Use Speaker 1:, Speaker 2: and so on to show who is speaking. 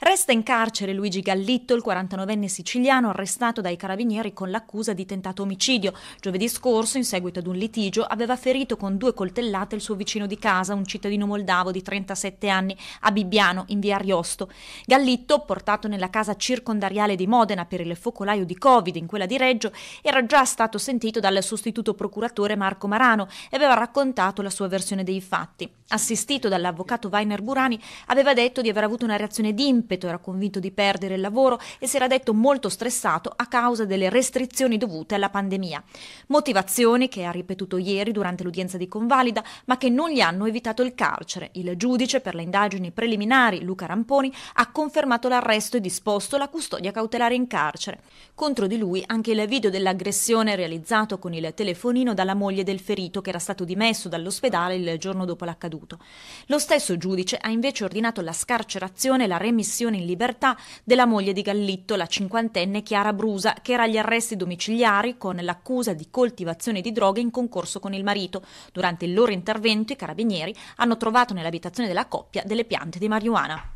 Speaker 1: Resta in carcere Luigi Gallitto, il 49enne siciliano arrestato dai carabinieri con l'accusa di tentato omicidio. Giovedì scorso, in seguito ad un litigio, aveva ferito con due coltellate il suo vicino di casa, un cittadino moldavo di 37 anni, a Bibbiano, in via Ariosto. Gallitto, portato nella casa circondariale di Modena per il focolaio di Covid in quella di Reggio, era già stato sentito dal sostituto procuratore Marco Marano e aveva raccontato la sua versione dei fatti. Assistito dall'avvocato Weiner Burani, aveva detto di aver avuto una reazione di impeto, era convinto di perdere il lavoro e si era detto molto stressato a causa delle restrizioni dovute alla pandemia. Motivazioni che ha ripetuto ieri durante l'udienza di convalida, ma che non gli hanno evitato il carcere. Il giudice per le indagini preliminari, Luca Ramponi, ha confermato l'arresto e disposto la custodia cautelare in carcere. Contro di lui anche il video dell'aggressione realizzato con il telefonino dalla moglie del ferito che era stato dimesso dall'ospedale il giorno dopo l'accaduto. Lo stesso giudice ha invece ordinato la scarcerazione e la remissione commissione in libertà della moglie di Gallitto, la cinquantenne Chiara Brusa, che era agli arresti domiciliari con l'accusa di coltivazione di droghe in concorso con il marito. Durante il loro intervento i carabinieri hanno trovato nell'abitazione della coppia delle piante di marijuana.